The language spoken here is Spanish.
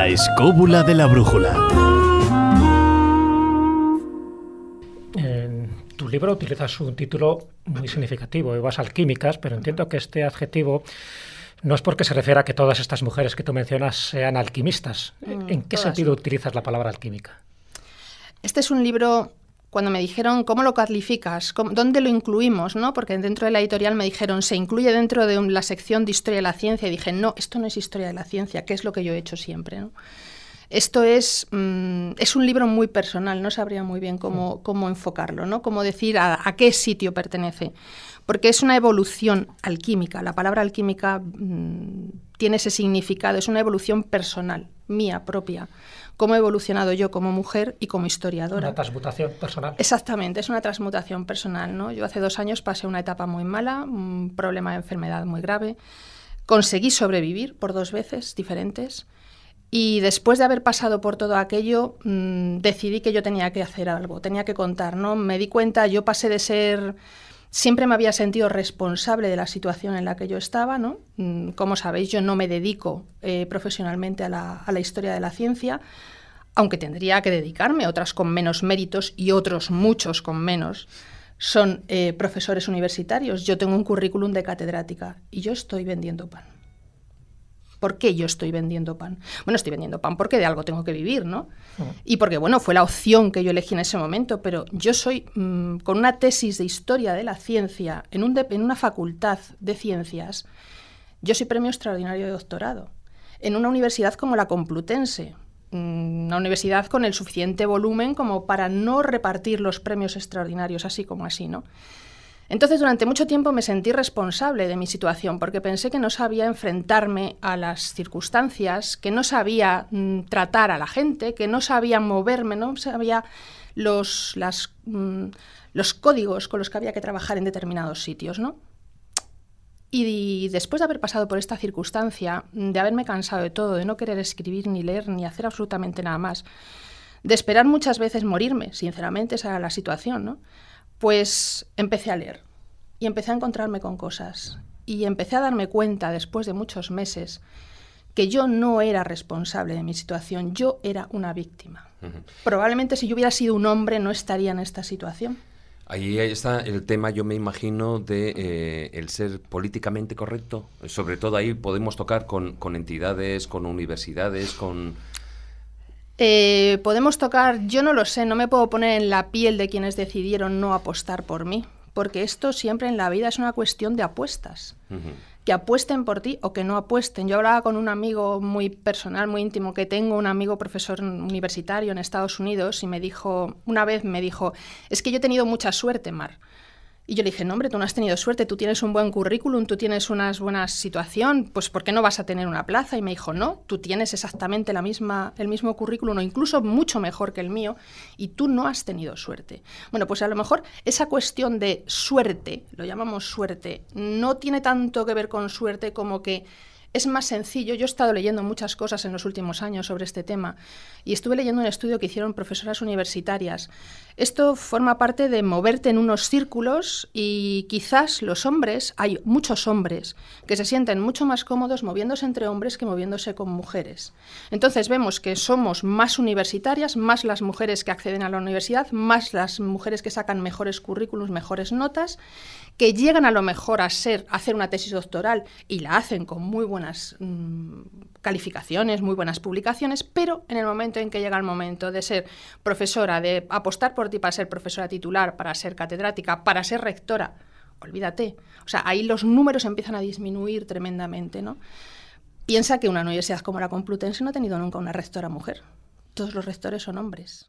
La escóbula de la brújula. En tu libro utilizas un título muy significativo, Evas alquímicas, pero entiendo que este adjetivo no es porque se refiera a que todas estas mujeres que tú mencionas sean alquimistas. Mm, ¿En qué sentido utilizas la palabra alquímica? Este es un libro cuando me dijeron cómo lo calificas, dónde lo incluimos, ¿no? Porque dentro de la editorial me dijeron, se incluye dentro de la sección de historia de la ciencia. Y dije, no, esto no es historia de la ciencia, ¿Qué es lo que yo he hecho siempre, Esto es, mm, es un libro muy personal, no sabría muy bien cómo, mm. cómo enfocarlo, ¿no? Cómo decir a, qué sitio pertenece. Porque es una evolución alquímica. La palabra alquímica mm, tiene ese significado, es una evolución personal, mía propia cómo he evolucionado yo como mujer y como historiadora. Una transmutación personal. Exactamente, es una transmutación personal. ¿no? Yo hace dos años pasé una etapa muy mala, un problema de enfermedad muy grave. Conseguí sobrevivir por dos veces diferentes. Y después de haber pasado por todo aquello, mm, decidí que yo tenía que hacer algo, tenía que contar, ¿no? Me di cuenta, yo pasé de ser Siempre me había sentido responsable de la situación en la que yo estaba. ¿no? Mm, como sabéis, yo no me dedico eh, profesionalmente a la, historia de la ciencia, aunque tendría que dedicarme, otras con menos méritos y otros muchos con menos son eh, profesores universitarios. Yo tengo un currículum de catedrática y yo estoy vendiendo pan. ¿Por qué yo estoy vendiendo pan? Bueno, estoy vendiendo pan porque de algo tengo que vivir, ¿no? Ah. Y porque, bueno, fue la opción que yo elegí en ese momento, pero yo soy, mm, con una tesis de historia de la ciencia, en, en una facultad de ciencias, yo soy premio extraordinario de doctorado. En una universidad como la Complutense, mm, una universidad con el suficiente volumen como para no repartir los premios extraordinarios así como así, ¿no? Entonces, durante mucho tiempo me sentí responsable de mi situación porque pensé que no sabía enfrentarme a las circunstancias, que no sabía mm, tratar a la gente, que no sabía moverme, no sabía los, mm, los códigos con los que había que trabajar en determinados sitios, ¿no? Y después de haber pasado por esta circunstancia, de haberme cansado de todo, de no querer escribir, ni leer, ni hacer absolutamente nada más, de esperar muchas veces morirme, sinceramente, esa era la situación, ¿no? Pues empecé a leer y empecé a encontrarme con cosas y empecé a darme cuenta después de muchos meses que yo no era responsable de mi situación, yo era una víctima. Probablemente si yo hubiera sido un hombre no estaría en esta situación. Ahí está el tema, yo me imagino, de eh, el ser políticamente correcto. Sobre todo ahí podemos tocar con entidades, con universidades, con eh, podemos tocar, yo no lo sé, no me puedo poner en la piel de quienes decidieron no apostar por mí, porque esto siempre en la vida es una cuestión de apuestas. Que apuesten por ti o que no apuesten. Yo hablaba con un amigo muy personal, muy íntimo, que tengo un amigo profesor universitario en Estados Unidos y me dijo, una vez me dijo, es que yo he tenido mucha suerte, Mar. Y yo le dije, no, hombre, tú no has tenido suerte, tú tienes un buen currículum, tú tienes una buena situación, pues ¿por qué no vas a tener una plaza? Y me dijo, no, tú tienes exactamente la misma, el mismo currículum o incluso mucho mejor que el mío y tú no has tenido suerte. Bueno, pues a lo mejor esa cuestión de suerte, lo llamamos suerte, no tiene tanto que ver con suerte como que es más sencillo. Yo he estado leyendo muchas cosas en los últimos años sobre este tema y estuve leyendo un estudio que hicieron profesoras universitarias. Esto forma parte de moverte en unos círculos y quizás los hombres, hay muchos hombres que se sienten mucho más cómodos moviéndose entre hombres que moviéndose con mujeres. Entonces vemos que somos más universitarias, más las mujeres que acceden a la universidad, más las mujeres que sacan mejores currículums, mejores notas que llegan a lo mejor a ser, hacer una tesis doctoral y la hacen con muy buenas mm, calificaciones, muy buenas publicaciones, pero en el momento en que llega el momento de ser profesora, de apostar por ti para ser profesora titular, para ser catedrática, para ser rectora, olvídate. O sea, ahí los números empiezan a disminuir tremendamente, ¿no? Piensa que una universidad como la Complutense no ha tenido nunca una rectora mujer. Todos los rectores son hombres.